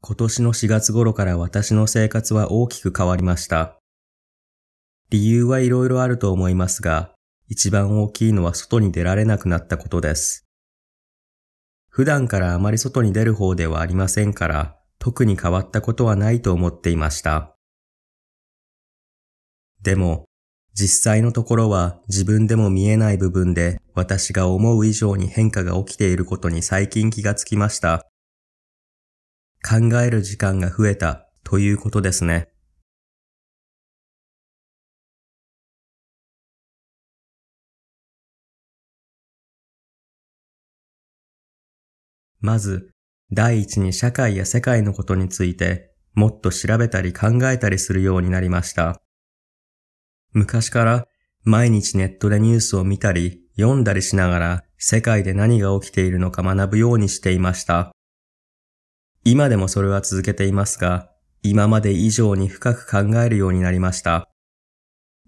今年の4月頃から私の生活は大きく変わりました。理由はいろいろあると思いますが、一番大きいのは外に出られなくなったことです。普段からあまり外に出る方ではありませんから、特に変わったことはないと思っていました。でも、実際のところは自分でも見えない部分で私が思う以上に変化が起きていることに最近気がつきました。考える時間が増えたということですね。まず、第一に社会や世界のことについてもっと調べたり考えたりするようになりました。昔から毎日ネットでニュースを見たり読んだりしながら世界で何が起きているのか学ぶようにしていました。今でもそれは続けていますが、今まで以上に深く考えるようになりました。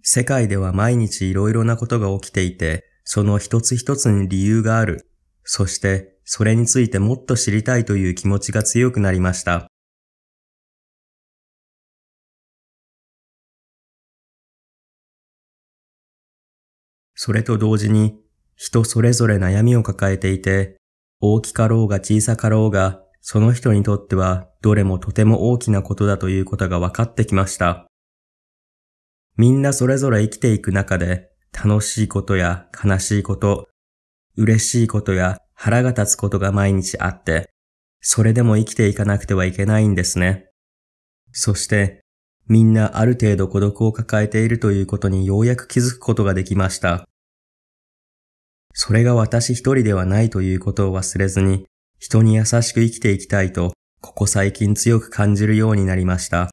世界では毎日いろいろなことが起きていて、その一つ一つに理由がある。そして、それについてもっと知りたいという気持ちが強くなりました。それと同時に、人それぞれ悩みを抱えていて、大きかろうが小さかろうが、その人にとってはどれもとても大きなことだということが分かってきました。みんなそれぞれ生きていく中で、楽しいことや悲しいこと、嬉しいことや腹が立つことが毎日あって、それでも生きていかなくてはいけないんですね。そして、みんなある程度孤独を抱えているということにようやく気づくことができました。それが私一人ではないということを忘れずに、人に優しく生きていきたいと、ここ最近強く感じるようになりました。